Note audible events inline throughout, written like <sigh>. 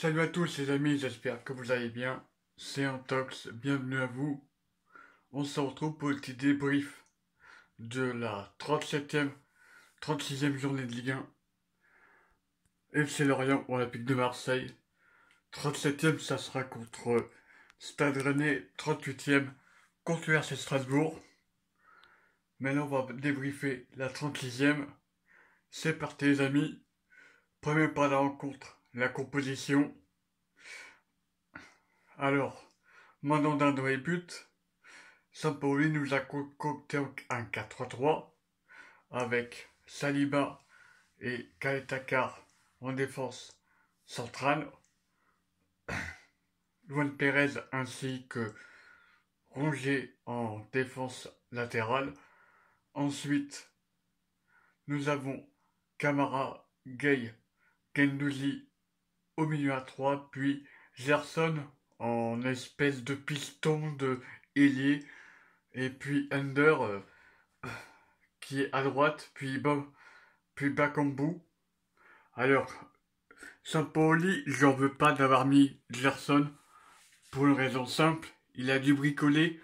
Salut à tous les amis, j'espère que vous allez bien. C'est Antox, bienvenue à vous. On se retrouve pour le petit débrief de la 37e, 36e journée de Ligue 1. FC Lorient, Olympique de Marseille. 37e, ça sera contre euh, Stade Rennais. 38e, contre RC Strasbourg. Maintenant, on va débriefer la 36e. C'est parti les amis. Premier pas de la rencontre la composition. Alors, Mandanda dans but. buts, Sampaoli nous a concocté un 4-3 avec Saliba et Kaetakar en défense centrale, <coughs> Juan Pérez ainsi que Rongier en défense latérale. Ensuite, nous avons Camara, Gay, Gendouzi au milieu à trois, puis Gerson en espèce de piston de ailier, et puis Ender euh, qui est à droite, puis Bob, puis Bakambu. Alors, Sampoli, j'en veux pas d'avoir mis Gerson pour une raison simple, il a dû bricoler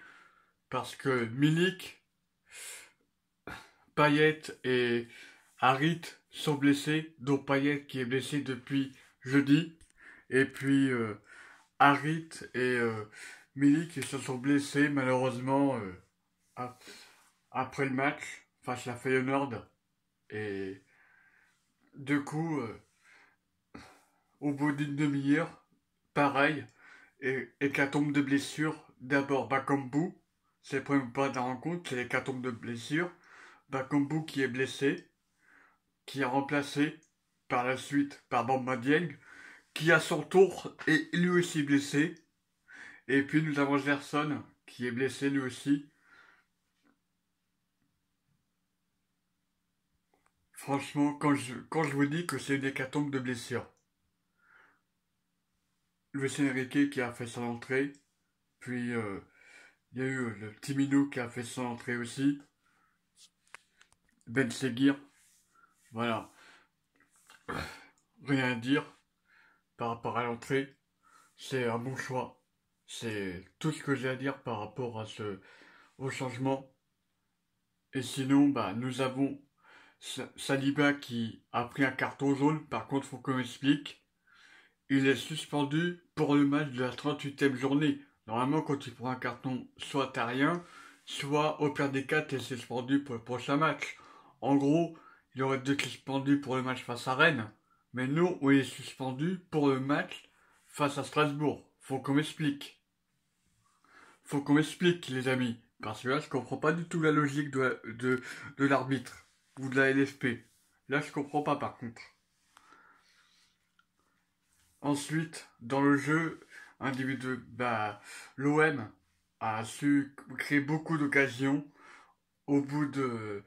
parce que Milik, Payette et Harit sont blessés, dont Payette qui est blessé depuis jeudi. Et puis euh, Harit et euh, Milik qui se sont blessés malheureusement euh, après le match face à Feyenoord. Et du coup, au bout d'une demi-heure, pareil, et, tombe de blessures. D'abord Bakambu, c'est le premier pas de la rencontre, c'est l'hécatombe de blessures. Bakambu qui est blessé, qui a remplacé par la suite par Bamba Dieng, qui à son tour est lui aussi blessé. Et puis nous avons Gerson qui est blessé lui aussi. Franchement, quand je, quand je vous dis que c'est une hécatombe de blessures. Le Enrique qui a fait son entrée, puis euh, il y a eu le petit qui a fait son entrée aussi. Ben Seguir. Voilà rien à dire par rapport à l'entrée. C'est un bon choix. C'est tout ce que j'ai à dire par rapport à ce au changement. Et sinon, bah, nous avons Saliba qui a pris un carton jaune. Par contre, faut qu'on explique. Il est suspendu pour le match de la 38e journée. Normalement, quand il prend un carton, soit t'as rien, soit au pire des cas, t'es suspendu pour le prochain match. En gros, il aurait dû suspendu pour le match face à Rennes, mais nous, on est suspendu pour le match face à Strasbourg. Faut qu'on m'explique. Faut qu'on m'explique, les amis, parce que là, je comprends pas du tout la logique de, l'arbitre ou de la LFP. Là, je comprends pas, par contre. Ensuite, dans le jeu individuel, bah, l'OM a su créer beaucoup d'occasions au bout de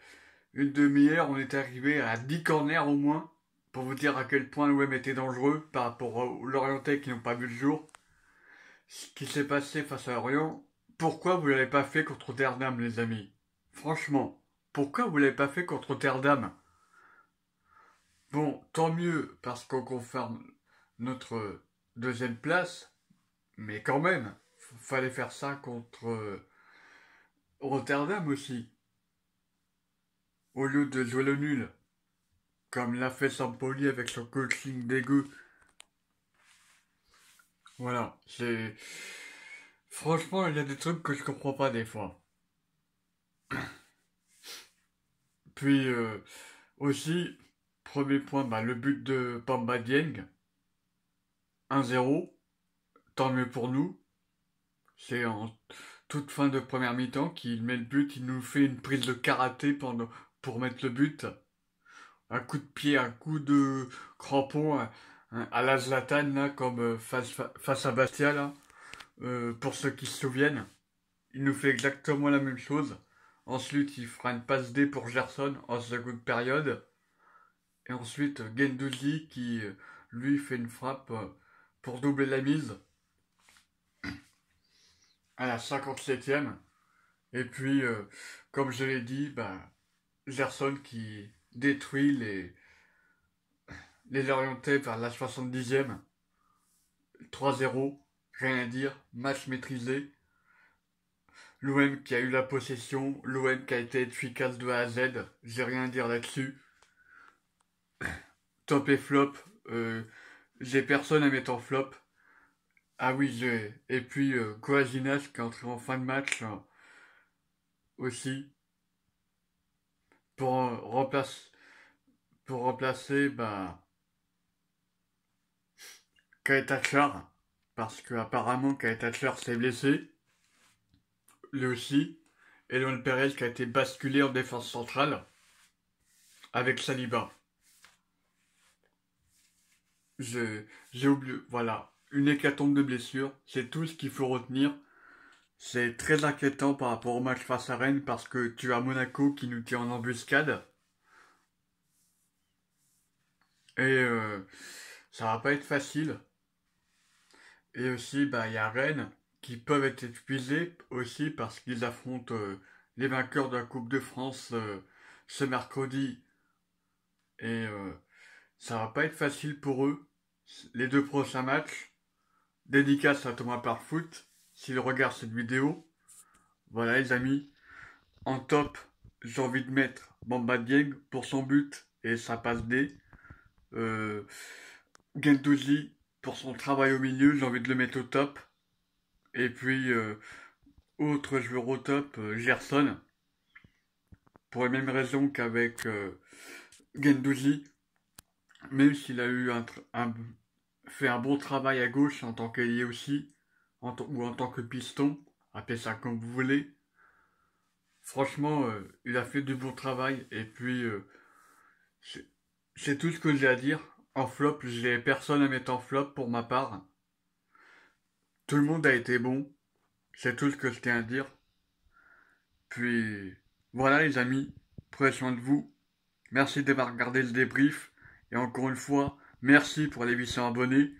une demi-heure, on est arrivé à 10 corners au moins, pour vous dire à quel point l'OM était dangereux par rapport aux Lorientais qui n'ont pas vu le jour. Ce qui s'est passé face à Orient, pourquoi vous l'avez pas fait contre Rotterdam, les amis Franchement, pourquoi vous l'avez pas fait contre Rotterdam Bon, tant mieux, parce qu'on confirme notre deuxième place, mais quand même, fallait faire ça contre euh, Rotterdam aussi au lieu de jouer le nul, comme l'a fait Sampoli avec son coaching dégueu. Voilà, c'est... Franchement, il y a des trucs que je comprends pas des fois. <coughs> Puis euh, aussi, premier point, bah, le but de Pamba Dieng, 1-0, tant mieux pour nous. C'est en toute fin de première mi-temps qu'il met le but, il nous fait une prise de karaté pendant, pour mettre le but. Un coup de pied, un coup de crampon à la comme euh, face, face, à Bastia, là. Euh, pour ceux qui se souviennent, il nous fait exactement la même chose. Ensuite, il fera une passe D pour Gerson en seconde période. Et ensuite, Gendouzi qui, euh, lui, fait une frappe pour doubler la mise à la 57e. Et puis, comme je l'ai dit, bah, Gerson qui détruit les, les orientés par la 70e. 3-0, rien à dire, match maîtrisé. L'OM qui a eu la possession, l'OM qui a été efficace de A à Z, j'ai rien à dire là-dessus. Top et flop, euh, j'ai personne à mettre en flop. Ah oui, j'ai. Et puis euh, qui est entré en fin de match hein, aussi pour, pour remplacer bah, ben, Kai parce que apparemment Kai s'est blessé, lui aussi, et Leon Perez qui a été basculé en défense centrale avec Saliba. J'ai oublié, voilà, une hécatombe de blessures, c'est tout ce qu'il faut retenir c'est très inquiétant par rapport au match face à Rennes parce que tu as Monaco qui nous tient en embuscade. Et euh, ça va pas être facile. Et aussi, bah, il y a Rennes qui peuvent être épuisés aussi parce qu'ils affrontent euh, les vainqueurs de la Coupe de France euh, ce mercredi. Et euh, ça va pas être facile pour eux. Les deux prochains matchs. Dédicace à Thomas Parfoot s'ils regardent cette vidéo. Voilà les amis, en top, j'ai envie de mettre Bamba Dieng pour son but et sa passe D. Euh, Gendouzi pour son travail au milieu, j'ai envie de le mettre au top. Et puis, euh, autre joueur au top, euh, Gerson. Pour les mêmes raisons qu'avec euh, Même s'il a eu fait un bon travail à gauche en tant qu'ailier aussi en ou en tant que piston, appelez ça comme vous voulez. Franchement, euh, il a fait du bon travail et puis euh, c'est tout ce que j'ai à dire. En flop, j'ai personne à mettre en flop pour ma part. Tout le monde a été bon. C'est tout ce que je tiens à dire. Puis voilà les amis, prenez soin de vous. Merci d'avoir regardé le débrief. Et encore une fois, merci pour les 800 abonnés.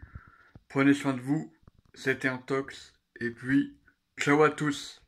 Prenez soin de vous c'était un tox. Et puis, ciao à tous